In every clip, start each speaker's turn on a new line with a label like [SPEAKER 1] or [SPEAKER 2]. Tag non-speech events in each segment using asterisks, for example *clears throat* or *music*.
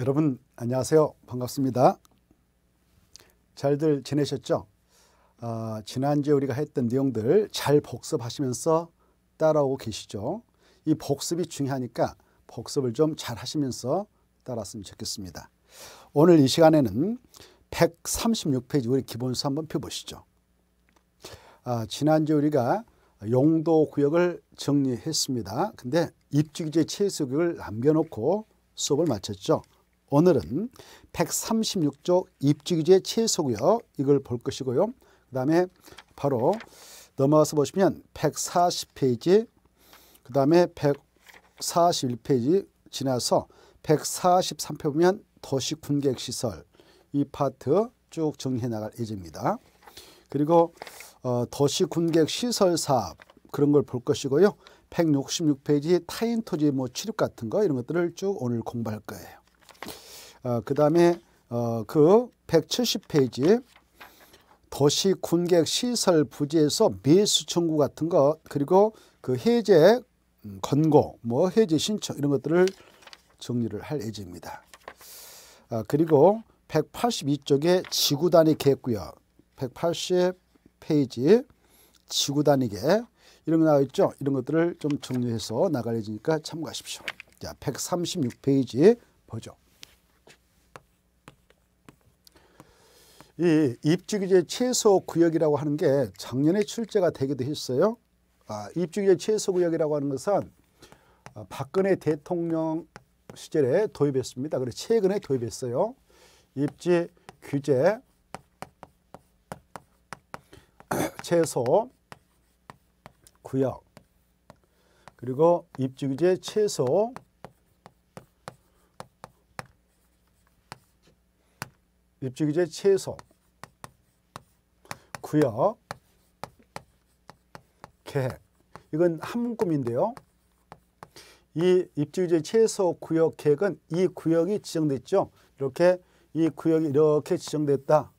[SPEAKER 1] 여러분 안녕하세요. 반갑습니다. 잘들 지내셨죠? 아, 지난주에 우리가 했던 내용들 잘 복습하시면서 따라오고 계시죠? 이 복습이 중요하니까 복습을 좀 잘 하시면서 따라왔으면 좋겠습니다. 오늘 이 시간에는 136페이지 우리 기본서 한번 펴보시죠. 아, 지난주 우리가 용도 구역을 정리했습니다. 근데 입주기제 최소구역을 남겨놓고 수업을 마쳤죠. 오늘은 136조 입주규제 최소고요. 이걸 볼 것이고요. 그 다음에 바로 넘어가서 보시면 140페이지 그 다음에 141페이지 지나서 143페 보면 도시 군객시설 이 파트 쭉 정리해 나갈 예정입니다. 그리고 어, 도시 군객시설 사업 그런 걸 볼 것이고요. 166페이지 타인 토지 뭐 취득 같은 거 이런 것들을 쭉 오늘 공부할 거예요. 어, 어, 그 다음에 어, 그 170페이지 도시 군객 시설 부지에서 매수 청구 같은 것 그리고 그 해제 권고 음, 뭐 해제 신청 이런 것들을 정리를 할 예정입니다. 아, 그리고 182쪽에 지구 단위 계획구역 180페이지 지구 단위계 획 이런 거 나와 있죠. 이런 것들을 좀 정리해서 나갈 예정이니까 참고하십시오. 자, 136페이지 보죠. 이 입주규제 최소 구역이라고 하는 게 작년에 출제가 되기도 했어요. 아, 입주규제 최소 구역이라고 하는 것은 아, 박근혜 대통령 시절에 도입했습니다. 그리고 최근에 도입했어요. 입지 규제 *clears throat* 최소 구역 그리고 입지 규제 최소 입지 규제 최소 구역, 계획. 이건 한문금인데요. 이입지유 최소 구역 계획은 이 구역이 지정됐죠. 이렇게 이 구역이 이렇게 지정됐다.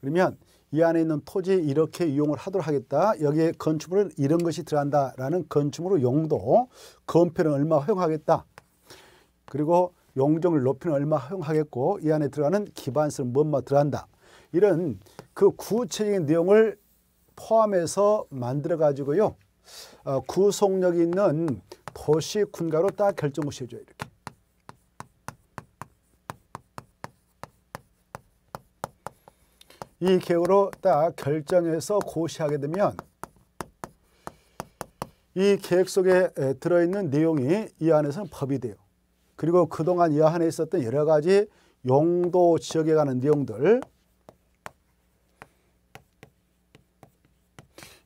[SPEAKER 1] 그러면 이 안에 있는 토지 이렇게 이용을 하도록 하겠다. 여기에 건축물은 이런 것이 들어간다라는 건축물의 용도, 건폐는 얼마 허용하겠다. 그리고 용적률 높이는 얼마 허용하겠고 이 안에 들어가는 기반세는 뭔마 뭐 들어간다. 이런 그 구체적인 내용을 포함해서 만들어 가지고요. 어, 구속력 있는 도시 군가로 딱 결정을 시켜줘 이렇게. 이 계획으로 딱 결정해서 고시하게 되면 이 계획 속에 들어있는 내용이 이 안에서는 법이 돼요. 그리고 그동안 이 안에 있었던 여러 가지 용도 지역에 관한 내용들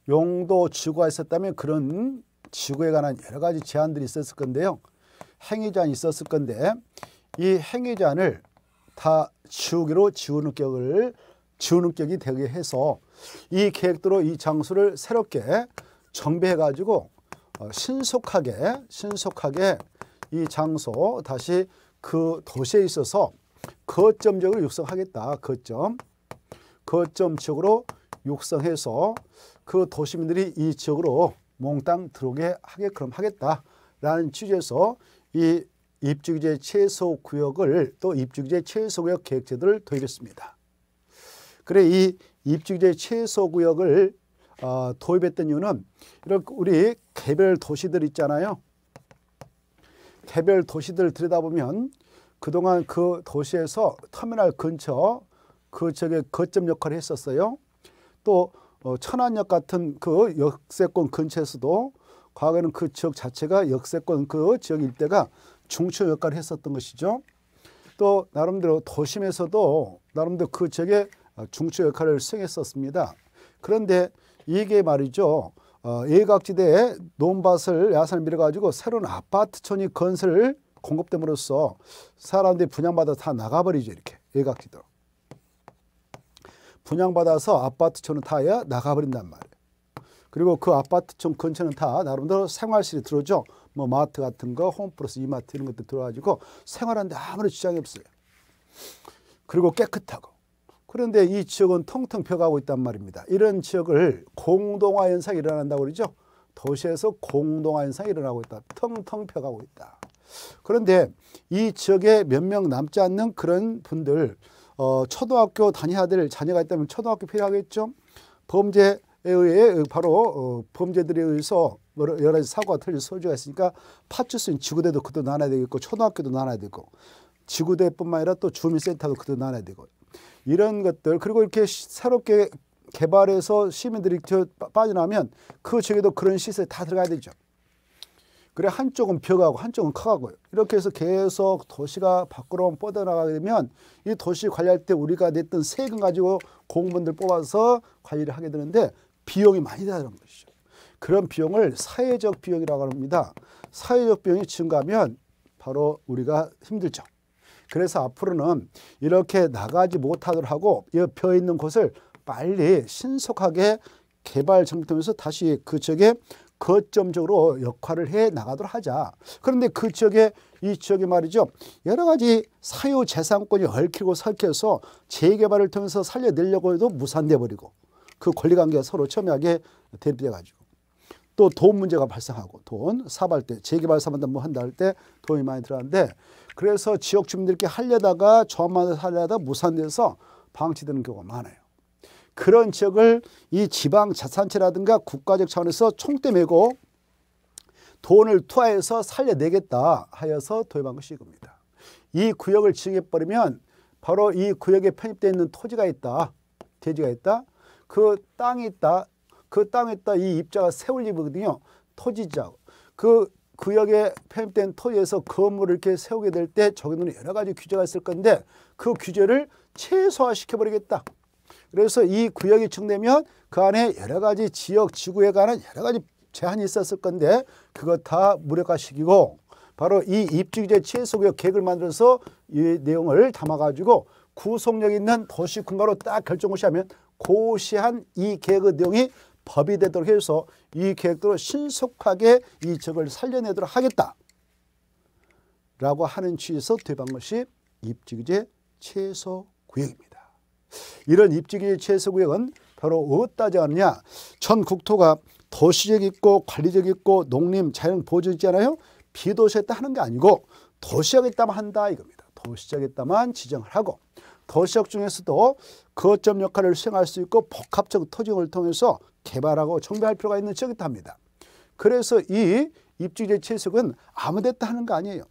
[SPEAKER 1] 용도 지구가 있었다면 그런 지구에 관한 여러 가지 제안들이 있었을 건데요. 행위제한이 있었을 건데 이 행위제한을 다 지우기로 지우는 격을 지우는 격이 되게 해서 이 계획대로 이 장소를 새롭게 정비해 가지고 어, 신속하게 신속하게 이 장소 다시 그 도시에 있어서 거점 적으로 육성하겠다. 거점 거점 측으로 육성해서 그 도시민들이 이 지역으로 몽땅 들어오게 하게끔 하겠다라는 취지에서 이 입주규제 최소 구역을 또 입주규제 최소 구역 계획제도를 도입했습니다. 그래 이 입주규제 최소 구역을 어, 도입했던 이유는 이렇게 우리 개별 도시들 있잖아요. 개별 도시들 들여다보면 그동안 그 도시에서 터미널 근처 그 지역의 거점 역할을 했었어요. 또 어, 천안역 같은 그 역세권 근처에서도 과거에는 그 지역 자체가 역세권 그 지역 일대가 중추 역할을 했었던 것이죠. 또 나름대로 도심에서도 나름대로 그 지역의 중추 역할을 수행했었습니다. 그런데 이게 말이죠. 예각지대에 어, 논밭을 야산을 밀어가지고 새로운 아파트촌이 건설 공급됨으로써 사람들이 분양받아 다 나가버리죠. 이렇게 예각지대로. 분양받아서 아파트촌은 다야 나가버린단 말이에요. 그리고 그 아파트촌 근처는 다 나름대로 생활실이 들어오죠. 뭐 마트 같은 거, 홈플러스, 이마트 이런 것들 들어가지고 생활하는데 아무런 지장이 없어요. 그리고 깨끗하고. 그런데 이 지역은 통통 펴가고 있단 말입니다. 이런 지역을 공동화 현상이 일어난다고 그러죠. 도시에서 공동화 현상이 일어나고 있다. 텅텅 펴가고 있다. 그런데 이 지역에 몇 명 남지 않는 그런 분들 어, 초등학교 다녀야 될 자녀가 있다면 초등학교 필요하겠죠. 범죄에 의해 바로 어, 범죄들에 의해서 여러 가지 사고가 틀릴 소지가 있으니까 파출소인 지구대도 그도 나눠야 되겠고 초등학교도 나눠야 되고 지구대뿐만 아니라 또 주민센터도 그도 나눠야 되고 이런 것들 그리고 이렇게 새롭게 개발해서 시민들이 빠져나면 그 지역에도 그런 시설이 다 들어가야 되죠. 그래 한쪽은 펴가고 한쪽은 커가고 이렇게 해서 계속 도시가 밖으로 뻗어나가게 되면 이 도시 관리할 때 우리가 냈던 세금 가지고 공무원들 뽑아서 관리를 하게 되는데 비용이 많이 들어는 것이죠. 그런 비용을 사회적 비용이라고 합니다. 사회적 비용이 증가하면 바로 우리가 힘들죠. 그래서 앞으로는 이렇게 나가지 못하도록 하고 옆에 있는 곳을 빨리 신속하게 개발 정비 통해서 다시 그쪽에 거점적으로 역할을 해 나가도록 하자. 그런데 그 지역에 이 지역이 말이죠. 여러 가지 사유 재산권이 얽히고 설켜서 재개발을 통해서 살려내려고 해도 무산돼 버리고 그 권리관계가 서로 첨예하게 대립돼 가지고 또 돈 문제가 발생하고 돈 사발 때 재개발 사업다뭐 한다 할 때 돈이 많이 들어가는데 그래서 지역 주민들께 하려다가 저만 하려다 무산돼서 방치되는 경우가 많아요. 그런 지역을 이 지방 자산체라든가 국가적 차원에서 총대 메고 돈을 투하해서 살려내겠다 하여서 도입한 것이 이겁니다. 이 구역을 지정해버리면 바로 이 구역에 편입되어 있는 토지가 있다. 대지가 있다. 그 땅이 있다. 그 땅에 있다. 이 입자가 세울립거든요 토지자. 그 구역에 편입된 토지에서 건물을 이렇게 세우게 될 때 적용되는 여러 가지 규제가 있을 건데 그 규제를 최소화시켜버리겠다. 그래서 이 구역이 축되면 그 안에 여러 가지 지역 지구에 관한 여러 가지 제한이 있었을 건데 그것 다 무력화시키고 바로 이입주규제최소구역 계획을 만들어서 이 내용을 담아가지고 구속력 있는 도시군가로 딱 결정고시하면 고시한 이 계획의 내용이 법이 되도록 해서 이 계획대로 신속하게 이지역을 살려내도록 하겠다. 라고 하는 취지에서 대방것이 입지규제 최소 구역입니다. 이런 입지기지 최소구역은 바로 어디다지 않느냐 천 국토가 도시적 있고 관리적 있고 농림 자연 보조 있잖아요 비도시에 다 하는 게 아니고 도시역 있다만 한다 이겁니다 도시역 있다만 지정을 하고 도시역 중에서도 거점 역할을 수행할 수 있고 복합적 토지을 통해서 개발하고 정비할 필요가 있는 지역이 답니다 그래서 이 입지제 채석은 아무 데다 하는 거 아니에요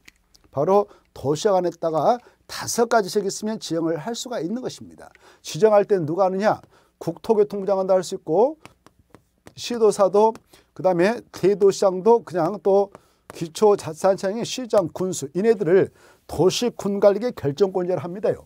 [SPEAKER 1] 바로 도시역 안에다가 다섯 가지씩 있으면 지정을 할 수가 있는 것입니다. 지정할 때 누가 하느냐? 국토교통부 장관도 할수 있고 시도사도 그다음에 대도시장도 그냥 또기초자산시의 시장, 군수 이네들을 도시군관리계 결정권자를 합니다요.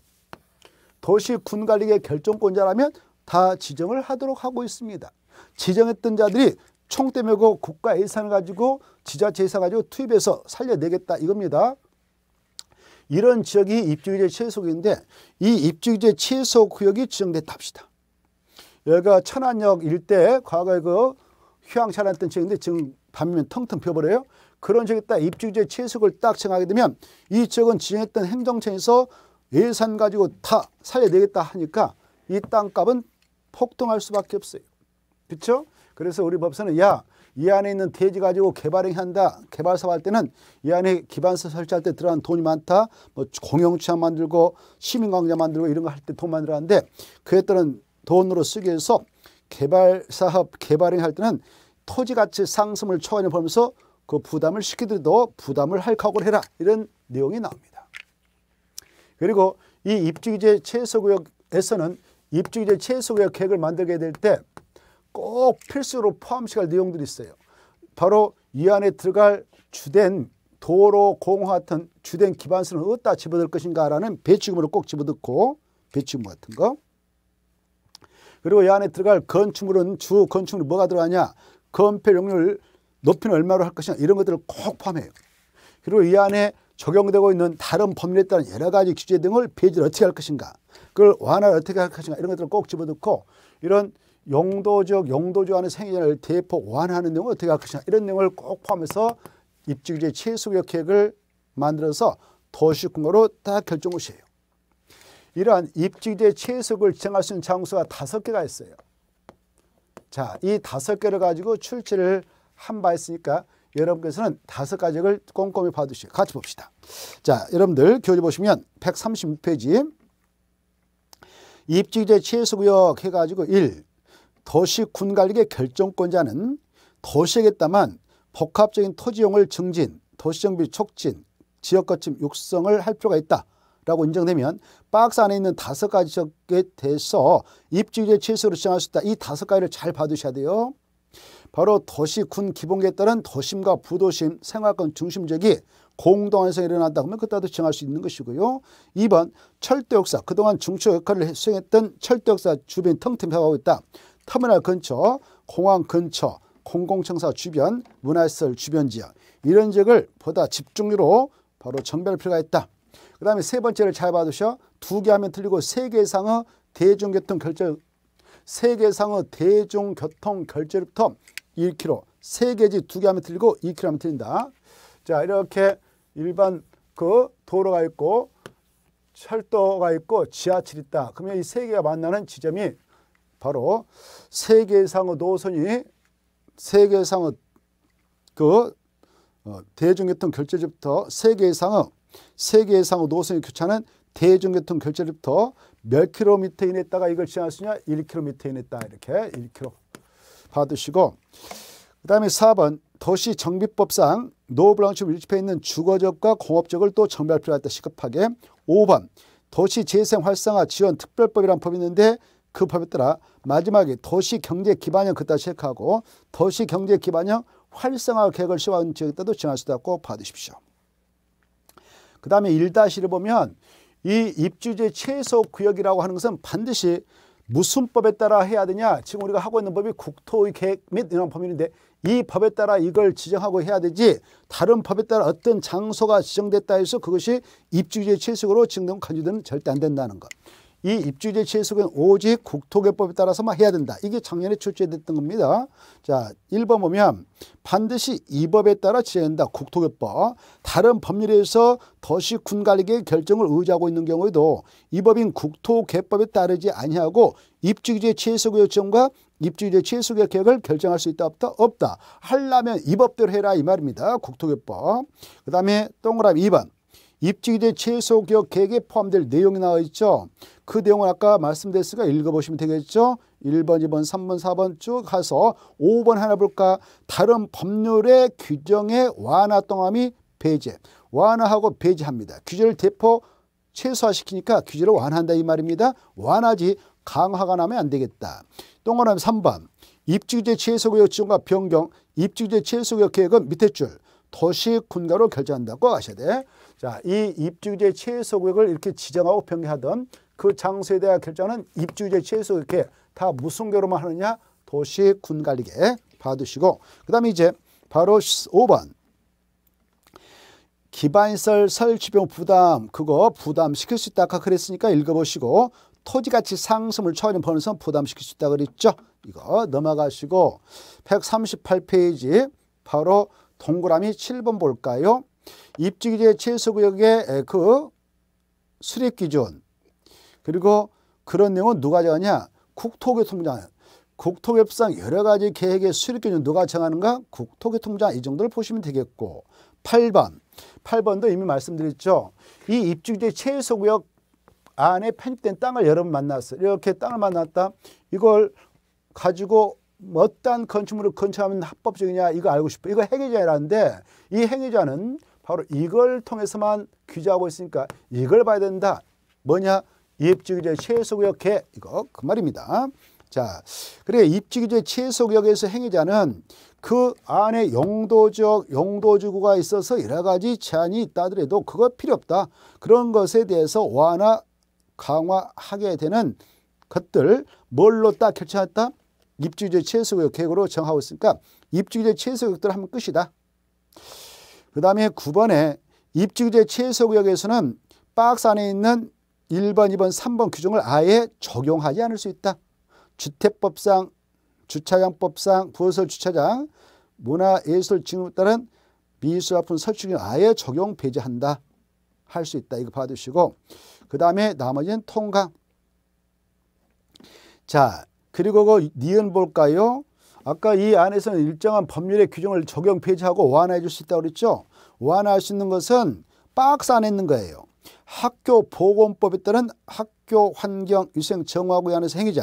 [SPEAKER 1] 도시군관리계 결정권자라면 다 지정을 하도록 하고 있습니다. 지정했던 자들이 총대매고 국가 예산을 가지고 지자체 예산 가지고 투입해서 살려내겠다 이겁니다. 이런 지역이 입주규제최소구인데이입주규제 최소구역이 지정됐답시다. 여기가 천안역 일대 과거에 그 휴양차라는 지역인데 지금 밤면 텅텅 펴버려요. 그런 지역에 딱 입지규제 최소구역을 딱 정하게 되면 이 지역은 지정했던 행정청에서 예산 가지고 다 살려내겠다 하니까 이 땅값은 폭등할 수밖에 없어요. 그렇죠? 그래서 우리 법사는 야이 안에 있는 태지 가지고 개발행 한다. 개발 사업할 때는 이 안에 기반사 설치할 때 들어간 돈이 많다. 뭐 공영취업 만들고 시민광장 만들고 이런 거 할 때 돈 만들었는데 그에 따른 돈으로 쓰기 위해서 개발사업 개발행 할 때는 토지가치 상승을 초안에 보면서 그 부담을 시키더라도 부담을 할 각오를 해라 이런 내용이 나옵니다. 그리고 이 입주기재 최소구역에서는 입주기재 최소구역 계획을 만들게 될때 꼭 필수로 포함시킬 내용들이 있어요. 바로 이 안에 들어갈 주된 도로, 공허 같은 주된 기반수는 어디다 집어들 것인가라는 배치금으로꼭 집어넣고 배치금 같은 거. 그리고 이 안에 들어갈 건축물은 주 건축물이 뭐가 들어가냐. 건폐 용률 높이는 얼마로 할 것이냐 이런 것들을 꼭 포함해요. 그리고 이 안에 적용되고 있는 다른 법률에 따른 여러 가지 규제 등을 폐지를 어떻게 할 것인가 그걸 완화를 어떻게 할 것인가 이런 것들을 꼭 집어넣고 이런 용도적 용도적 안에 생애를 대폭 완화하는 내용을 어떻게 할 것이냐 이런 내용을 꼭 포함해서 입지규제 최소 역획을 만들어서 도시군으로딱 결정고시예요. 이러한 입지규제 최소를 지정할 수 있는 장소가 다섯 개가 있어요. 자, 이 다섯 개를 가지고 출제를 한 바 있으니까 여러분께서는 다섯 가지를 꼼꼼히 봐두시고 같이 봅시다. 자, 여러분들 교재 보시면 136페이지 입지제 최소구역 해가지고 1. 도시 군갈릭의 결정권자는 도시에겠다만 복합적인 토지용을 증진, 도시정비 촉진, 지역거침 육성을 할 필요가 있다. 라고 인정되면 박스 안에 있는 다섯 가지 적에 대해서 입주율의 최소로 지정할 수 있다. 이 다섯 가지를 잘 봐두셔야 돼요. 바로 도시군 기본계에 따른 도심과 부도심, 생활권 중심적이 공동화성서 일어난다 그러면 그따도 정할 수 있는 것이고요. 2번 철도역사, 그동안 중추 역할을 수행했던 철도역사 주변 텅텅 펴가고 있다. 터미널 근처, 공항 근처, 공공청사 주변, 문화시설 주변 지역 이런 지역을 보다 집중으로 바로 정비 필요가 있다. 그 다음에 세 번째를 잘 봐두셔. 두개 하면 틀리고 세 개 이상의 대중교통 결절 세개 이상의 대중교통 결절부터 1km 세 개지 두 개 하면 틀리고 2km 하면 틀린다. 자 이렇게 일반 그 도로가 있고 철도가 있고 지하철 있다. 그러면 이 세 개가 만나는 지점이 바로 세계상의 노선이 세계상의 그 어, 대중교통 결제부터 지 세계상의 세계상의 노선이 교차는 하 대중교통 결제부터 지몇 킬로미터 이내에 다가 이걸 지나시냐 1킬로미터 이내다 이렇게 1킬로 받으시고 그 다음에 4번 도시 정비법상 노블랑시 밀집해 있는 주거적과 공업적을 또 정비할 필요가 있다 시급하게 5번 도시 재생 활성화 지원 특별법이라는 법이 있는데 그 법에 따라 마지막에 도시경제 기반형 그따 체크하고 도시경제 기반형 활성화 계획을 시행한 적역에 따도 지할수다고받으십시오그 다음에 1-1를 보면 이 입주제 최소 구역이라고 하는 것은 반드시 무슨 법에 따라 해야 되냐 지금 우리가 하고 있는 법이 국토의 계획 및 이런 범위인데이 법에 따라 이걸 지정하고 해야 되지 다른 법에 따라 어떤 장소가 지정됐다 해서 그것이 입주제 최소로 으 지정되면 간주되는 절대 안 된다는 것이 입주제 취소는 오직 국토개법에 따라서만 해야 된다. 이게 작년에 출제됐던 겁니다. 자, 1번 보면 반드시 이 법에 따라 지행한다. 국토개법. 다른 법률에서 도시 군관리계의 결정을 의지하고 있는 경우에도 이 법인 국토개법에 따르지 아니하고 입주제 취소 결정과 입주제 취소 계획을 결정할 수 있다 없다 없다. 하려면 이 법대로 해라 이 말입니다. 국토개법. 그다음에 동그라미 2번. 입지이된 최소 기업 계획에 포함될 내용이 나와 있죠. 그 내용을 아까 말씀드렸으니까 읽어보시면 되겠죠. 1번, 2번, 3번, 4번 쭉 가서 5번 하나 볼까. 다른 법률의 규정의 완화 동함이 배제. 완화하고 배제합니다. 규제를 대폭 최소화시키니까 규제를 완화한다 이 말입니다. 완화지 강화가 나면 안 되겠다. 동그라미 3번. 입지규제 최소구역 지정과 변경, 입지규제 최소구역 계획은 밑에 줄. 도시군가로 결정한다고하셔야 돼. 자, 이 입주제 최소구역을 이렇게 지정하고 평가하던 그 장소에 대한 결정은 입주제 최소 이렇게 다 무슨 교로만 하느냐 도시군 관리계 받으시고그 다음에 이제 바로 5번 기반시설 설치비용 부담 그거 부담시킬 수 있다 아까 그랬으니까 읽어보시고 토지가치 상승을 초월인 번선 부담시킬 수 있다 그랬죠 이거 넘어가시고 138페이지 바로 동그라미 7번 볼까요? 입지규제 최소구역의 그 수립기준 그리고 그런 내용은 누가 정하냐? 국토교통부장 국토웹상 여러 가지 계획의 수립기준 누가 정하는가? 국토교통부장 이 정도를 보시면 되겠고 8번 8번도 이미 말씀드렸죠. 이 입주제 최소구역 안에 편입된 땅을 여러분 만났어요. 이렇게 땅을 만났다. 이걸 가지고 어떤 건축물을 건축하면 합법적이냐 이거 알고 싶어. 이거 행위자라는데 이 행위자는 바로 이걸 통해서만 규제하고 있으니까 이걸 봐야 된다. 뭐냐? 입주규제 최소구역해 이거 그 말입니다. 자, 그래 입주규제 최소구역에서 행위자는 그 안에 용도적 용도주구가 있어서 여러 가지 제한이 있다더라도 그거 필요 없다. 그런 것에 대해서 완화 강화하게 되는 것들 뭘로 딱 결정했다? 입주제 최소구역 계획으로 정하고 있으니까 입주제 최소구역들 하면 끝이다. 그 다음에 9번에 입주제 최소구에서는 박스 안에 있는 1번, 2번, 3번 규정을 아예 적용하지 않을 수 있다. 주택법상, 주차장법상, 부설 주차장, 문화예술 지능에 따른 미술아픈 설치를 아예 적용 배제한다. 할 수 있다. 이거 봐두시고 그 다음에 나머지는 통강. 자, 그리고 그 니은 볼까요? 아까 이 안에서는 일정한 법률의 규정을 적용 폐지하고 완화해 줄 수 있다고 그랬죠? 완화할 수 있는 것은 박스 안에 있는 거예요. 학교 보건법에 따른 학교 환경 위생 정화구에 한해서 행위제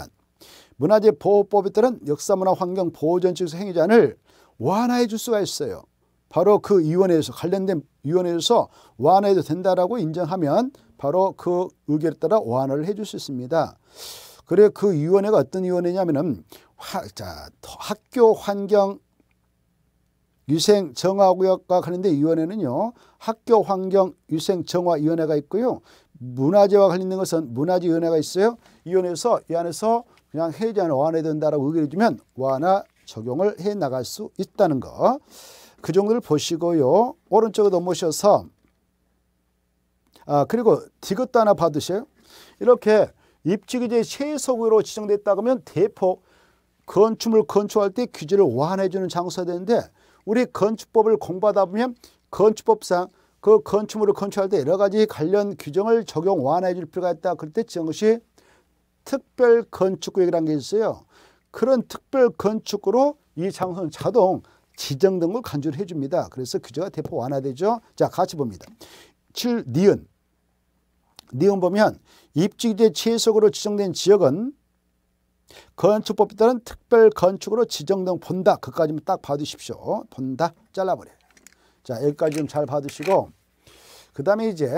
[SPEAKER 1] 문화재 보호법에 따른 역사문화 환경 보호 전칙에서 행위제을 완화해 줄 수가 있어요. 바로 그 위원회에서 관련된 위원회에서 완화해도 된다라고 인정하면 바로 그 의결에 따라 완화를 해 줄 수 있습니다. 그래 그 위원회가 어떤 위원회냐면은 화, 자, 학교 환경 위생 정화구역과 하는데 위원회는요 학교 환경 위생 정화 위원회가 있고요 문화재와 관련된 것은 문화재 위원회가 있어요 위원회에서 이 안에서 그냥 해제하는 완화해야 된다라고 의견을 주면 완화 적용을 해 나갈 수 있다는 거그 정도를 보시고요 오른쪽으로 넘으셔서 아 그리고 디귿도 하나 받으세요 이렇게 입지규제 최소구로 지정됐다 그러면 대폭 건축물 건축할 때 규제를 완화해주는 장소가 되는데 우리 건축법을 공부하다 보면 건축법상 그 건축물을 건축할 때 여러 가지 관련 규정을 적용 완화해 줄 필요가 있다. 그럴 때 지정 시 특별 건축구역이라는 게 있어요. 그런 특별 건축구로 이 장소는 자동 지정된 걸 간주를 해줍니다. 그래서 규제가 대폭 완화되죠. 자, 같이 봅니다. 7. 니은. 니은 보면 입지기대 최소으로 지정된 지역은 건축법에 따른 특별 건축으로 지정된 본다. 그까지만 딱 봐두십시오. 본다. 잘라버려요. 자, 여기까지 좀 잘 봐두시고 그 다음에 이제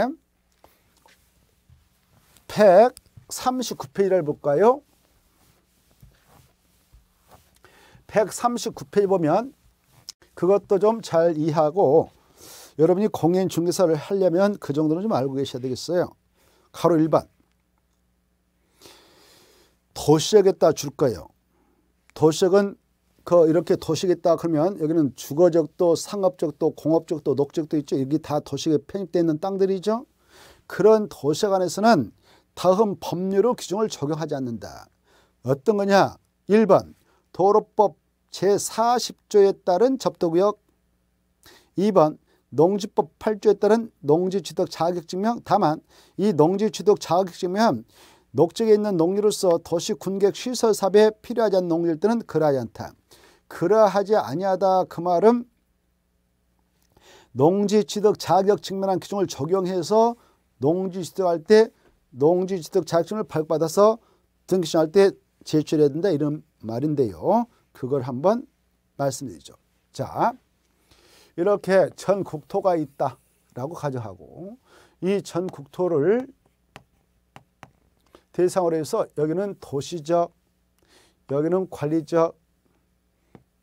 [SPEAKER 1] 139페이지를 볼까요? 139페이지 보면 그것도 좀 잘 이해하고 여러분이 공인중개사를 하려면 그 정도는 좀 알고 계셔야 되겠어요. 가로 1번 도시에겠다 줄까요? 도시은 그 이렇게 도시겠다 그러면 여기는 주거적도 상업적도 공업적도 녹적도 있죠. 여기 다 도시에 편입되어 있는 땅들이죠. 그런 도시에 관해서는 다음 법률로 규정을 적용하지 않는다. 어떤 거냐? 1번 도로법 제40조에 따른 접도구역 2번 농지법 8조에 따른 농지취득 자격증명 다만 이 농지취득 자격증명 녹지에 있는 농류로서 도시 군객 시설 사업에 필요하지 않는 농일 때는 그러하지 않다. 그러하지 아니하다 그 말은 농지취득 자격 측면한 기준을 적용해서 농지취득할 때 농지취득 자격증을 발급받아서 등기신할 때 제출해야 된다 이런 말인데요. 그걸 한번 말씀드리죠. 자, 이렇게 전 국토가 있다라고 가정하고 이 전 국토를 대상으로 해서 여기는 도시적, 여기는 관리적,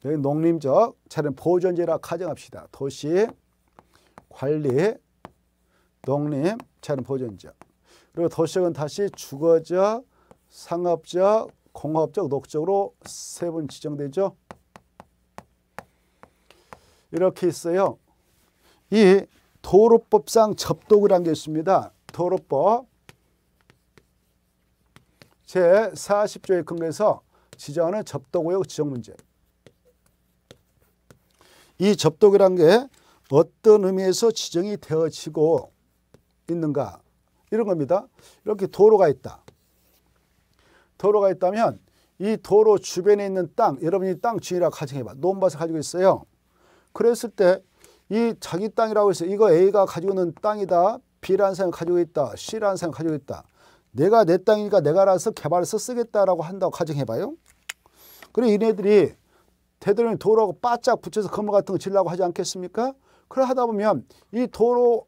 [SPEAKER 1] 여기 농림적, 차는 보존지라 가정합시다. 도시, 관리, 농림, 차는 보존적. 그리고 도시적은 다시 주거적, 상업적, 공업적, 녹적으로 세 번 지정되죠. 이렇게 있어요. 이 도로법상 접독이라는 게 있습니다. 도로법. 제40조의 근거에서 지정하는 접도구역 지정 문제. 이 접도구란 게 어떤 의미에서 지정이 되어지고 있는가 이런 겁니다. 이렇게 도로가 있다. 도로가 있다면 이 도로 주변에 있는 땅, 여러분이 땅 주인이라고 가정해봐. 논밭을 가지고 있어요. 그랬을 때 이 자기 땅이라고 해서 이거 A가 가지고 있는 땅이다. B라는 사람이 가지고 있다. C라는 사람이 가지고 있다. 내가 내 땅이니까 내가 알아서 개발해서 쓰겠다라고 한다고 가정해봐요. 그래 얘네들이 대대로 도로하고 바짝 붙여서 건물 같은 거지려고 하지 않겠습니까? 그래 하다 보면 이 도로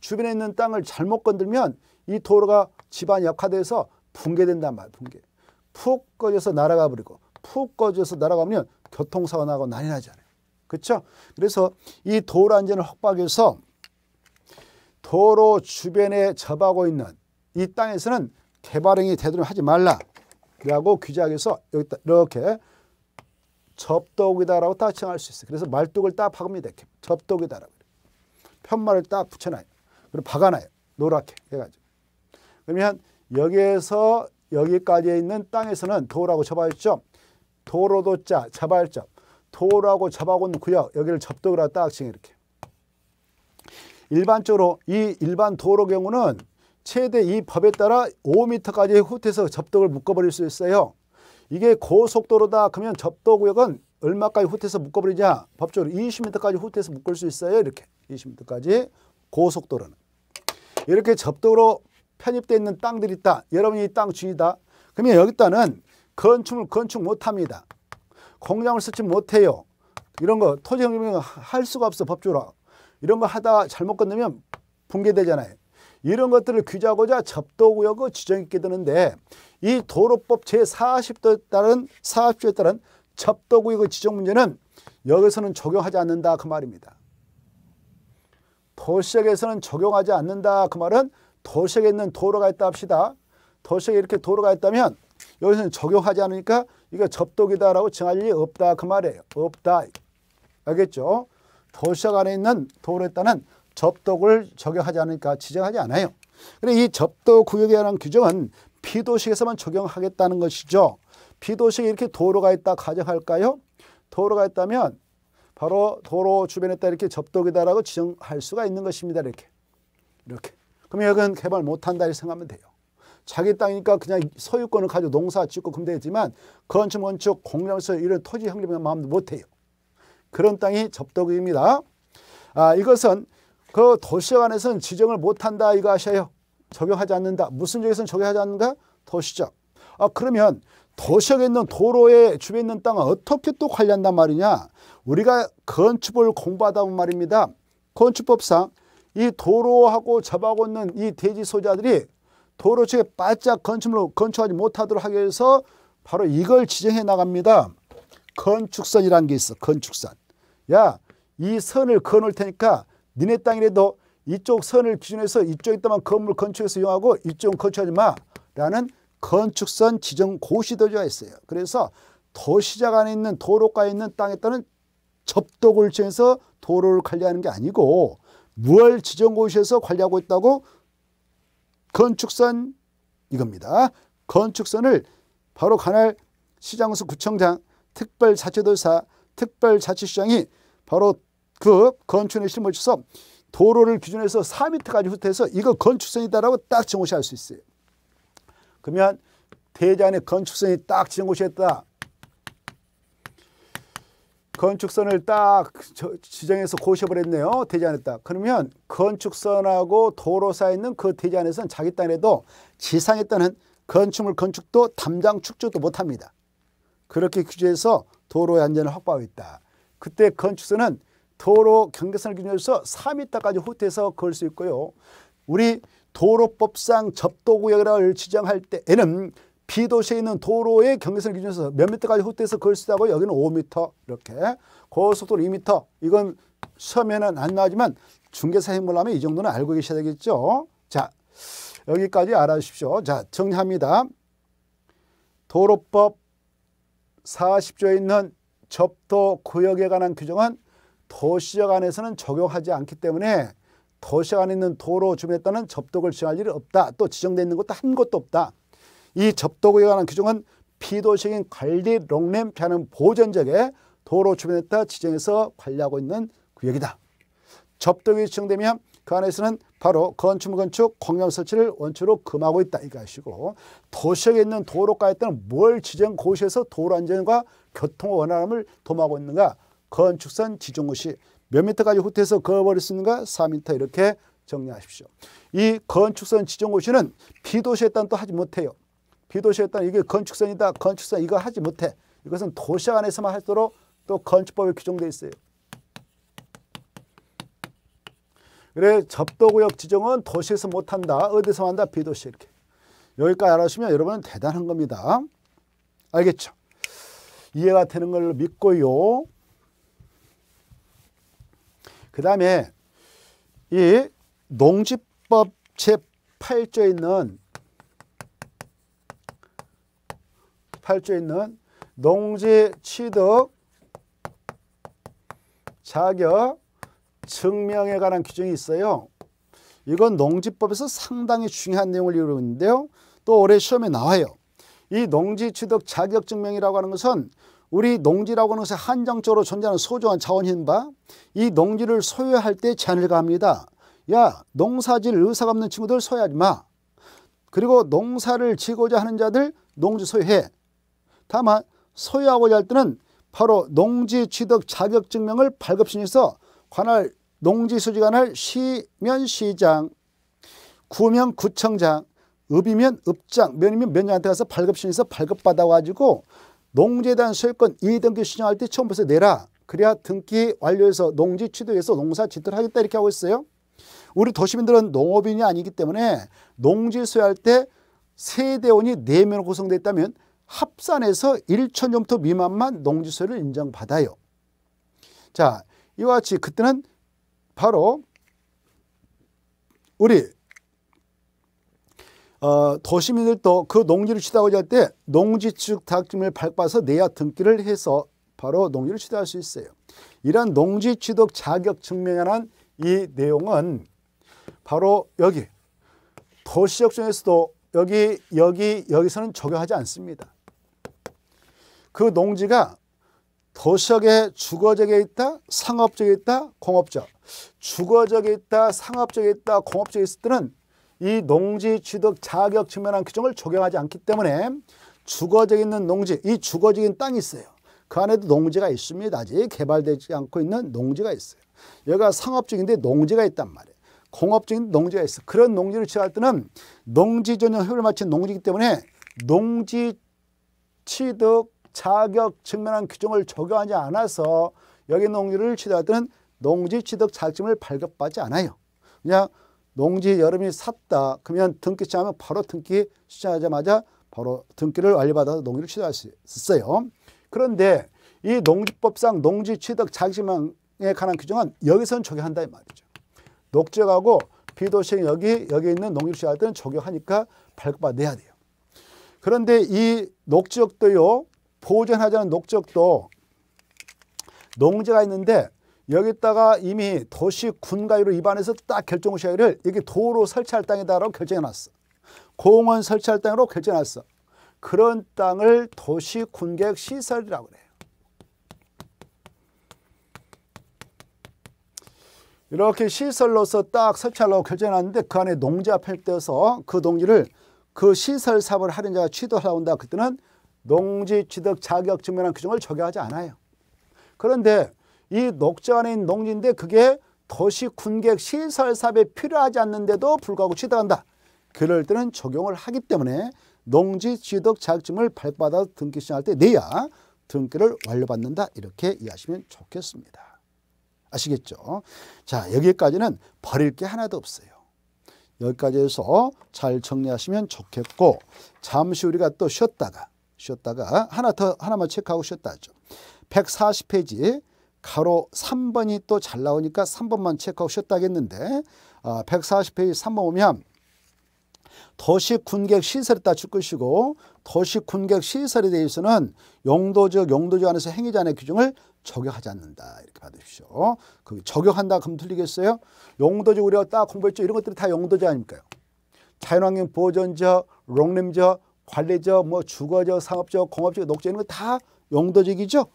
[SPEAKER 1] 주변에 있는 땅을 잘못 건들면 이 도로가 집안 약화돼서 붕괴된단 말이에 붕괴. 푹 꺼져서 날아가 버리고 푹 꺼져서 날아가면 교통사고 나고 난리 나잖아요. 그렇죠? 그래서 이 도로 안전을 확보해서 도로 주변에 접하고 있는 이 땅에서는 개발행위 되도를 하지 말라라고 규제하기 위서 여기 이렇게 접독이다라고 딱 칭할 수 있어요. 그래서 말뚝을 딱 박으면 이렇게 접독이다라고 편말을 딱 붙여놔요. 그리고 박아놔요. 노랗게 해가지고. 그러면 여기에서 여기까지 있는 땅에서는 도라고 잡아야죠. 도로도 자, 자발점. 도라고 잡아온 구역, 여기를 접독이라고 딱 칭해 이렇게. 일반적으로 이 일반 도로 경우는 최대 이 법에 따라 5m까지 훗해서 접도를 묶어버릴 수 있어요. 이게 고속도로다 그러면 접도구역은 얼마까지 훗해서 묶어버리자 법적으로 20m까지 훗해서 묶을 수 있어요. 이렇게 20m까지 고속도로는. 이렇게 접도로 편입되어 있는 땅들이 있다. 여러분이 이땅 주이다. 그러면 여기 땅은 건축을 건축 못합니다. 공장을 설치 못해요. 이런 거 토지 경쟁할 수가 없어 법적으로. 이런 거 하다 잘못 건너면 붕괴되잖아요. 이런 것들을 규제하고자 접도구역을 지정했게 되는데 이 도로법 제40조에 따른 40조에 따른 접도구역의 지정 문제는 여기서는 적용하지 않는다 그 말입니다. 도시역에서는 적용하지 않는다 그 말은 도시역에 있는 도로가 있다 합시다. 도시역에 이렇게 도로가 있다면 여기서는 적용하지 않으니까 이거 접독이다라고 정할 일이 없다 그 말이에요. 없다. 알겠죠? 도시역 안에 있는 도로에 따른 접독을 적용하지 않으니까 지정하지 않아요. 그런데 이 접독 구역에 관한 규정은 피도식에서만 적용하겠다는 것이죠. 피도식에 이렇게 도로가 있다 가정할까요? 도로가 있다면 바로 도로 주변에 따 이렇게 접독이다라고 지정할 수가 있는 것입니다. 이렇게. 이렇게. 그럼 여기는 개발 못한다 이렇게 생각하면 돼요. 자기 땅이니까 그냥 소유권을 가지고 농사 짓고 그럼 되지만 건축, 건축, 공장에서 이런 토지 향립을 마음도 못해요. 그런 땅이 접덕입니다. 아, 이것은 그 도시적 안에서는 지정을 못한다 이거아셔요 적용하지 않는다. 무슨 적에서는 적용하지 않는다 도시적. 아, 그러면 도시에 있는 도로에 주변에 있는 땅은 어떻게 또 관리한단 말이냐? 우리가 건축을 공부하다 보면 말입니다. 건축법상 이 도로하고 접하고 있는 이 대지 소자들이 도로 측에 바짝 건축물로 건축하지 못하도록 하기 위해서 바로 이걸 지정해 나갑니다. 건축선이라는 게 있어. 건축선. 야, 이 선을 그어 놓을 테니까 니네 땅이라도 이쪽 선을 기준해서 이쪽에 있다만 건물 건축해서 이용하고 이쪽은 건축하지 마라는 건축선 지정 고시도조가 있어요. 그래서 도시작 안에 있는 도로가에 있는 땅에 따른 접도를 지해서 도로를 관리하는 게 아니고 무얼 지정고시에서 관리하고 있다고 건축선 이겁니다. 건축선을 바로 관할 시장수 구청장 특별자치도사 특별자치시장이 바로 그건축의 실험을 쳐 도로를 기준해서 4m까지 후퇴해서 이거 건축선이다라고 딱 정오시할 수 있어요. 그러면 대장의 건축선이 딱 정오시했다. 건축선을 딱 지정해서 고시해버렸네요. 대지안에 딱. 그러면 건축선하고 도로 사이 있는 그 대지안에서는 자기 땅에도 지상에 따른 건축물 건축도 담장 축조도 못합니다. 그렇게 규제해서 도로의 안전을 확보하고 있다. 그때 건축선은 도로 경계선을 기준으로 해서 4 m 까지 호텔에서 걸 수 있고요. 우리 도로법상 접도구역이 지정할 때에는 비도시에 있는 도로의 경계선을 기준해서 몇 미터까지 호텔에서 걸 수 있다고 여기는 5미 이렇게 고속도로 2미 이건 시험에는 안 나오지만 중개사 행문을 면이 정도는 알고 계셔야 되겠죠. 자 여기까지 알아주십시오. 자 정리합니다. 도로법 40조에 있는 접도 구역에 관한 규정은 도시역 안에서는 적용하지 않기 때문에 도시역 안에 있는 도로 주변에 따른 접독을 지할 정 일이 없다. 또 지정되어 있는 것도 한곳도 없다. 이 접독에 관한 규정은 피도시인 관리 롱램피하는 보전적에 도로 주변에 따라 지정해서 관리하고 있는 구역이다. 접독이 지정되면 그 안에서는 바로 건축물 건축 공용 설치를 원칙으로 금하고 있다 이거아시고 도시에 역 있는 도로가에 따른 뭘 지정 고시에서 도로 안전과 교통 원활함을 도모하고 있는가 건축선 지중호시 몇 미터까지 후퇴해서 그어버릴 수 있는가? 4미터 이렇게 정리하십시오. 이 건축선 지정고시는 비도시에 따른 또 하지 못해요. 비도시에 따른 이게 건축선이다. 건축선 이거 하지 못해. 이것은 도시 안에서만 할수록 또 건축법에 규정되어 있어요. 그래 접도구역 지정은 도시에서 못한다. 어디서 한다? 비도시 이렇게. 여기까지 알아주시면 여러분은 대단한 겁니다. 알겠죠? 이해가 되는 걸 믿고요. 그 다음에 이 농지법 제8조에 있는 8조에 있는 농지 취득 자격 증명에 관한 규정이 있어요. 이건 농지법에서 상당히 중요한 내용을 이루는데요. 또 올해 시험에 나와요. 이 농지 취득 자격 증명이라고 하는 것은 우리 농지라고 하는 것은 한정적으로 존재하는 소중한 자원인 바 이 농지를 소유할 때 제안을 갑니다. 야 농사질 의사가 없는 친구들 소유하지 마. 그리고 농사를 지고자 하는 자들 농지 소유해. 다만 소유하고자 할 때는 바로 농지 취득 자격 증명을 발급신에서 관할 농지 소지관할 시면 시장, 구면 구청장, 읍이면 읍장, 면이면 면장한테 가서 발급신에서 발급받아가지고 농재단 소유권 2등기 신청할 때 처음부터 내라. 그래야 등기 완료해서 농지 취득해서 농사 짓도록 하겠다 이렇게 하고 있어요. 우리 도시민들은 농업인이 아니기 때문에 농지 소유할 때 세대원이 네명으로 구성되어 있다면 합산해서 1천점토 미만만 농지 소유를 인정받아요. 자, 이와 같이 그때는 바로 우리 어, 도시민들도 그 농지를 취득하고자 할 때 농지 취득 자금을 밟아서 내야 등기를 해서 바로 농지를 취득할 수 있어요. 이러 농지 취득 자격 증명이라는 이 내용은 바로 여기 도시역 중에서도 여기 여기 여기서는 적용하지 않습니다. 그 농지가 도시역의 주거적에 있다, 상업적에 있다, 공업적. 주거적에 있다, 상업적에 있다, 공업적에 있을 때는 이 농지 취득 자격 측면한 규정을 적용하지 않기 때문에 주거적 있는 농지, 이 주거적인 땅이 있어요. 그 안에도 농지가 있습니다. 아직 개발되지 않고 있는 농지가 있어요. 여기가 상업적인데 농지가 있단 말이에요. 공업적인 농지가 있어. 그런 농지를 취할 때는 농지 전용 협의을 마친 농지이기 때문에 농지 취득 자격 측면한 규정을 적용하지 않아서 여기 농지를 취득할 때는 농지 취득 자격증을 발급받지 않아요. 그냥 농지 여름이 샀다. 그러면 등기 시작하면 바로 등기 시작하자마자 바로 등기를 완료받아서 농지를 취득할 수 있어요. 그런데 이 농지법상 농지 취득 자기망에 관한 규정은 여기선 적용한다 이 말이죠. 녹지역하고 비도시 여기 여기 있는 농지를 취득할 때는 적용하니까 발급받아야 돼요. 그런데 이 녹지역도요. 보존하자는 녹지역도 농지가 있는데 여기다가 이미 도시 군가위로 입안해서 딱 결정을 시하기를 이게 도로 설치할 땅이다라고 결정해놨어. 공원 설치할 땅으로 결정해놨어. 그런 땅을 도시 군객 시설이라고 그래요. 이렇게 시설로서 딱 설치하려고 결정해놨는데 그 안에 농지가 펼떼어서 그 농지를 그 시설 사업을 하는 자가 취득하려고 한다. 그때는 농지 취득 자격증명한 규정을 적용하지 않아요. 그런데 이녹지 안에 있는 농지인데 그게 도시 군객 시설사업에 필요하지 않는데도 불구하고 취득한다. 그럴 때는 적용을 하기 때문에 농지 취득 자격증을 발급받아 등기 신청할 때 내야 등기를 완료받는다. 이렇게 이해하시면 좋겠습니다. 아시겠죠? 자, 여기까지는 버릴 게 하나도 없어요. 여기까지 해서 잘 정리하시면 좋겠고 잠시 우리가 또 쉬었다가 쉬었다가 하나 더 하나만 체크하고 쉬었다 하죠. 140페이지 가로 3번이 또 잘 나오니까 3번만 체크하고 쉬었다겠는데 140페이지 아, 3번 보면 도시 군객 시설에 따라 줄 것이고 도시 군객 시설에 대해서는 용도적 용도지 안에서 행위자의 규정을 적용하지 않는다 이렇게 받으십시오. 그 적용한다 그럼 틀리겠어요? 용도적 우리가 딱 공부했죠. 이런 것들이 다 용도지 아닙니까요? 자연환경 보존적, 롱림적, 관리적, 뭐 주거적, 상업적, 공업적, 녹지 이런 거 다 용도적이죠.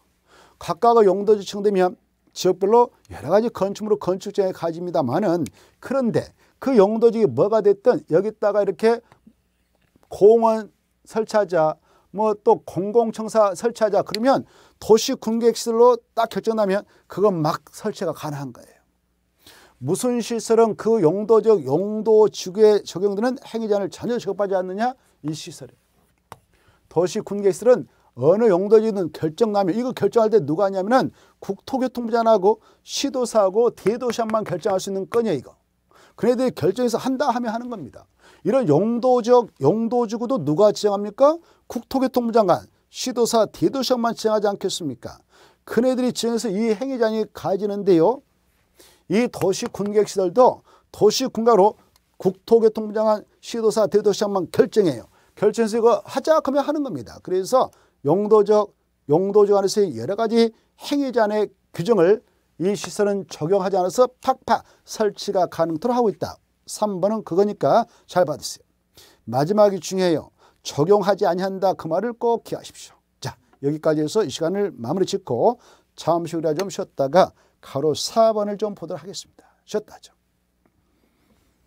[SPEAKER 1] 각각의 용도지 층되면 지역별로 여러 가지 건축물로 건축장에 가집니다만은 그런데 그 용도지가 뭐가 됐든 여기다가 이렇게 공원 설치하자 뭐 또 공공청사 설치하자 그러면 도시 군객시설로딱 결정나면 그건 막 설치가 가능한 거예요. 무슨 시설은 그 용도적 용도 지구에 적용되는 행위자를 전혀 적합하지 않느냐 이 시설이에요. 도시 군객시설은 어느 용도지든 결정하면 이거 결정할 때 누가 하냐면은 국토교통부장하고 시도사하고 대도시한만 결정할 수 있는 건이야 이거. 그네들이 결정해서 한다 하면 하는 겁니다. 이런 용도적 용도지구도 누가 지정합니까? 국토교통부 장관, 시도사, 대도시만 지정하지 않겠습니까? 그네들이 지정해서 이 행위장이 가지는데요. 이 도시 군객 시설도 도시 군가로 국토교통부 장관, 시도사, 대도시장만 결정해요. 결정해서 이거 하자 하면 하는 겁니다. 그래서 용도적 용도적 안에서의 여러 가지 행위자 안의 규정을 이 시설은 적용하지 않아서 팍팍 설치가 가능토록 하고 있다. 3번은 그거니까 잘 받으세요. 마지막이 중요해요. 적용하지 아니한다 그 말을 꼭 기하십시오. 자 여기까지 해서 이 시간을 마무리 짓고 잠시 후에좀 쉬었다가 가로 4번을 좀 보도록 하겠습니다. 쉬었다죠.